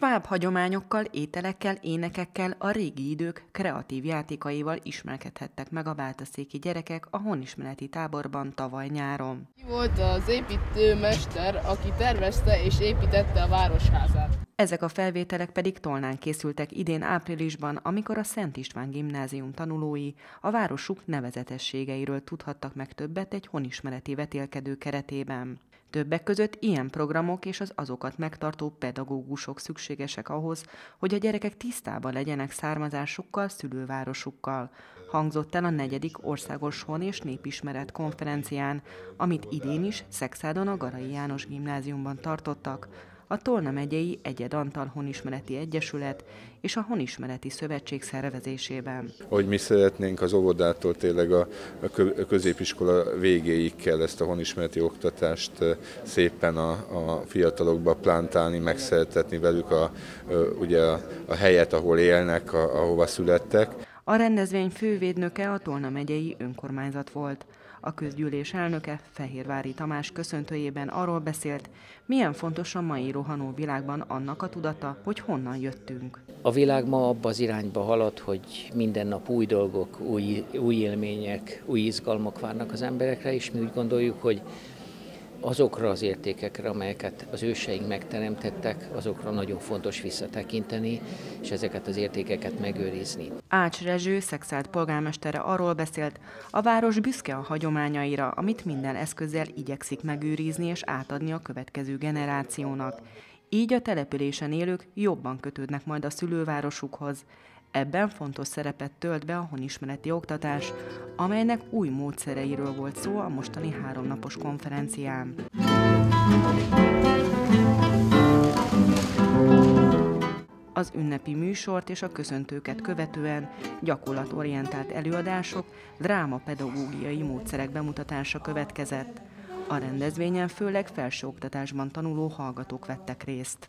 sváb hagyományokkal, ételekkel, énekekkel, a régi idők kreatív játékaival ismerkedhettek meg a váltaszéki gyerekek a honismereti táborban tavaly nyáron. Ki volt az építőmester, aki tervezte és építette a városházát? Ezek a felvételek pedig Tolnán készültek idén áprilisban, amikor a Szent István gimnázium tanulói a városuk nevezetességeiről tudhattak meg többet egy honismereti vetélkedő keretében. Többek között ilyen programok és az azokat megtartó pedagógusok szükségesek ahhoz, hogy a gyerekek tisztában legyenek származásukkal, szülővárosukkal. Hangzott el a negyedik országos hon és népismeret konferencián, amit idén is Szexádon a Garai János gimnáziumban tartottak a Tolna megyei Egyed Antal Honismereti Egyesület és a Honismereti Szövetség szervezésében. Hogy mi szeretnénk az óvodától tényleg a középiskola végéig kell ezt a honismereti oktatást szépen a, a fiatalokba plántálni, megszeretetni velük a, ugye a, a helyet, ahol élnek, a, ahova születtek. A rendezvény fővédnöke a Tolna megyei önkormányzat volt. A közgyűlés elnöke Fehérvári Tamás köszöntőjében arról beszélt, milyen fontos a mai rohanó világban annak a tudata, hogy honnan jöttünk. A világ ma abba az irányba halad, hogy minden nap új dolgok, új, új élmények, új izgalmak várnak az emberekre, és mi úgy gondoljuk, hogy azokra az értékekre, amelyeket az őseink megteremtettek, azokra nagyon fontos visszatekinteni, és ezeket az értékeket megőrizni. Ács Rezső, szexált polgármestere arról beszélt, a város büszke a hagyományaira, amit minden eszközzel igyekszik megőrizni és átadni a következő generációnak. Így a településen élők jobban kötődnek majd a szülővárosukhoz. Ebben fontos szerepet tölt be a honismereti oktatás, amelynek új módszereiről volt szó a mostani háromnapos konferencián. Az ünnepi műsort és a köszöntőket követően gyakorlatorientált előadások, drámapedagógiai módszerek bemutatása következett. A rendezvényen főleg felsőoktatásban tanuló hallgatók vettek részt.